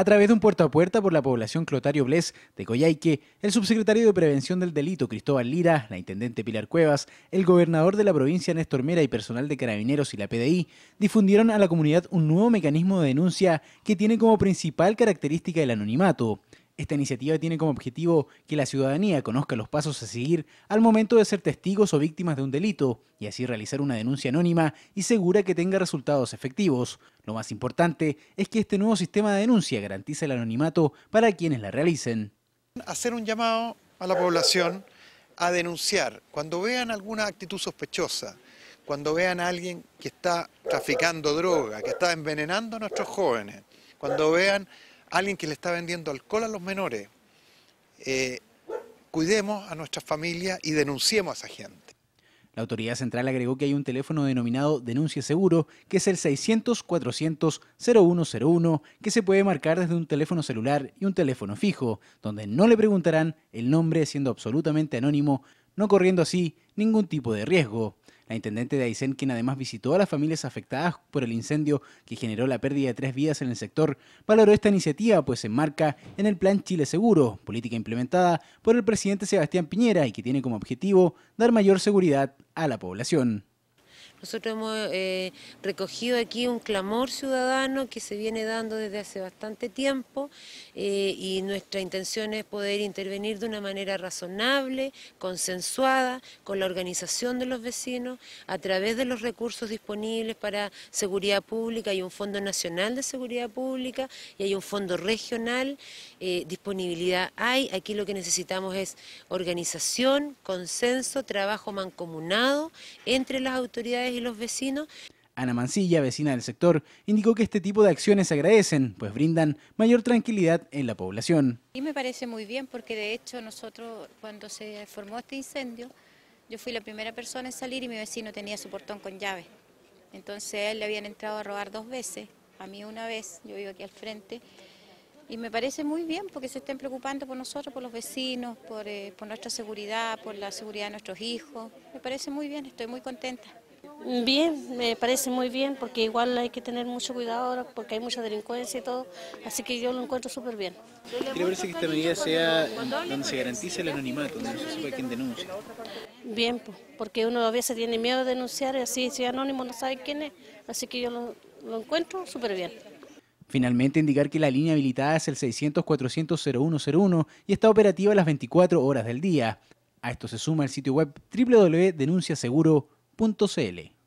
A través de un puerta a puerta por la población Clotario Bles de Coyhaique, el subsecretario de Prevención del Delito Cristóbal Lira, la intendente Pilar Cuevas, el gobernador de la provincia Néstor Mera y personal de Carabineros y la PDI difundieron a la comunidad un nuevo mecanismo de denuncia que tiene como principal característica el anonimato. Esta iniciativa tiene como objetivo que la ciudadanía conozca los pasos a seguir al momento de ser testigos o víctimas de un delito y así realizar una denuncia anónima y segura que tenga resultados efectivos. Lo más importante es que este nuevo sistema de denuncia garantiza el anonimato para quienes la realicen. Hacer un llamado a la población a denunciar cuando vean alguna actitud sospechosa, cuando vean a alguien que está traficando droga, que está envenenando a nuestros jóvenes, cuando vean alguien que le está vendiendo alcohol a los menores. Eh, cuidemos a nuestra familia y denunciemos a esa gente. La autoridad central agregó que hay un teléfono denominado Denuncia Seguro, que es el 600-400-0101, que se puede marcar desde un teléfono celular y un teléfono fijo, donde no le preguntarán el nombre siendo absolutamente anónimo, no corriendo así ningún tipo de riesgo. La intendente de Aysén, quien además visitó a las familias afectadas por el incendio que generó la pérdida de tres vidas en el sector, valoró esta iniciativa pues se enmarca en el Plan Chile Seguro, política implementada por el presidente Sebastián Piñera y que tiene como objetivo dar mayor seguridad a la población. Nosotros hemos eh, recogido aquí un clamor ciudadano que se viene dando desde hace bastante tiempo eh, y nuestra intención es poder intervenir de una manera razonable, consensuada, con la organización de los vecinos, a través de los recursos disponibles para seguridad pública. Hay un Fondo Nacional de Seguridad Pública y hay un Fondo Regional. Eh, disponibilidad hay. Aquí lo que necesitamos es organización, consenso, trabajo mancomunado entre las autoridades y los vecinos. Ana Mancilla, vecina del sector, indicó que este tipo de acciones se agradecen, pues brindan mayor tranquilidad en la población. Y me parece muy bien porque de hecho nosotros cuando se formó este incendio, yo fui la primera persona en salir y mi vecino tenía su portón con llave. Entonces a él le habían entrado a robar dos veces, a mí una vez, yo vivo aquí al frente. Y me parece muy bien porque se estén preocupando por nosotros, por los vecinos, por eh, nuestra seguridad, por la seguridad de nuestros hijos. Me parece muy bien, estoy muy contenta. Bien, me parece muy bien porque igual hay que tener mucho cuidado ahora porque hay mucha delincuencia y todo, así que yo lo encuentro súper bien. ¿Quiere parece que esta medida sea donde se garantice el anonimato, donde se quién denuncia? Bien, porque uno a veces tiene miedo de denunciar y así, si es anónimo no sabe quién es, así que yo lo, encuentro súper bien. Finalmente, indicar que la línea habilitada es el 600-400-0101 y está operativa las 24 horas del día. A esto se suma el sitio web www.denunciaseguro.com punto CL.